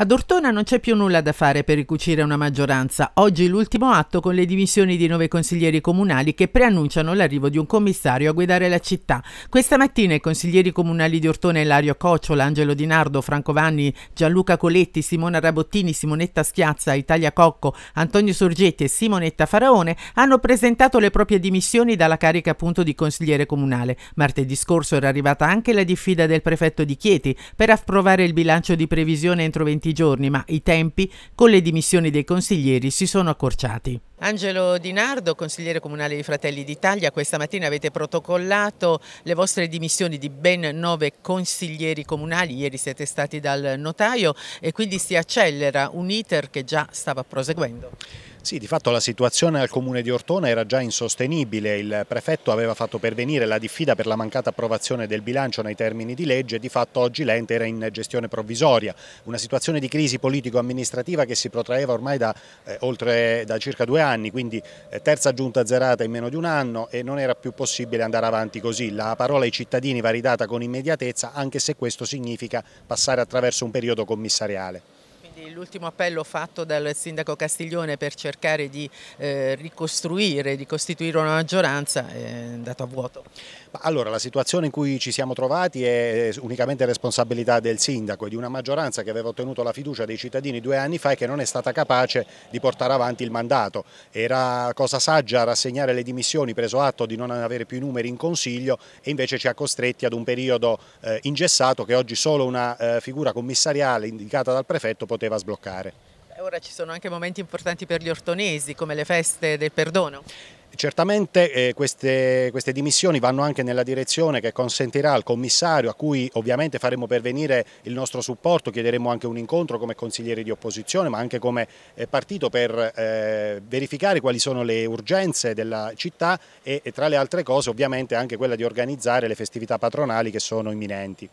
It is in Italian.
Ad Ortona non c'è più nulla da fare per ricucire una maggioranza. Oggi l'ultimo atto con le dimissioni di nove consiglieri comunali che preannunciano l'arrivo di un commissario a guidare la città. Questa mattina i consiglieri comunali di Ortona Ilario Cocciola, Angelo Di Nardo, Franco Vanni, Gianluca Coletti, Simona Rabottini, Simonetta Schiazza, Italia Cocco, Antonio Sorgetti e Simonetta Faraone hanno presentato le proprie dimissioni dalla carica appunto di consigliere comunale. Martedì scorso era arrivata anche la diffida del prefetto di Chieti per approvare il bilancio di previsione entro 20 20 giorni, ma i tempi con le dimissioni dei consiglieri si sono accorciati. Angelo Di Nardo, consigliere comunale di Fratelli d'Italia, questa mattina avete protocollato le vostre dimissioni di ben nove consiglieri comunali, ieri siete stati dal notaio e quindi si accelera un iter che già stava proseguendo. Sì, di fatto la situazione al comune di Ortona era già insostenibile, il prefetto aveva fatto pervenire la diffida per la mancata approvazione del bilancio nei termini di legge e di fatto oggi l'ente era in gestione provvisoria, una situazione di crisi politico-amministrativa che si protraeva ormai da, eh, oltre, da, circa due anni, quindi eh, terza giunta zerata in meno di un anno e non era più possibile andare avanti così, la parola ai cittadini va ridata con immediatezza anche se questo significa passare attraverso un periodo commissariale. L'ultimo appello fatto dal sindaco Castiglione per cercare di eh, ricostruire, di costituire una maggioranza è andato a vuoto. Ma allora la situazione in cui ci siamo trovati è unicamente responsabilità del sindaco e di una maggioranza che aveva ottenuto la fiducia dei cittadini due anni fa e che non è stata capace di portare avanti il mandato. Era cosa saggia rassegnare le dimissioni, preso atto di non avere più i numeri in consiglio e invece ci ha costretti ad un periodo eh, ingessato che oggi solo una eh, figura commissariale indicata dal prefetto poteva poteva sbloccare. Ora ci sono anche momenti importanti per gli ortonesi, come le feste del perdono. Certamente eh, queste, queste, dimissioni vanno anche nella direzione che consentirà al commissario, a cui ovviamente faremo pervenire il nostro supporto, chiederemo anche un incontro come consiglieri di opposizione ma anche come eh, partito per eh, verificare quali sono le urgenze della città e, e tra le altre cose ovviamente anche quella di organizzare le festività patronali che sono imminenti.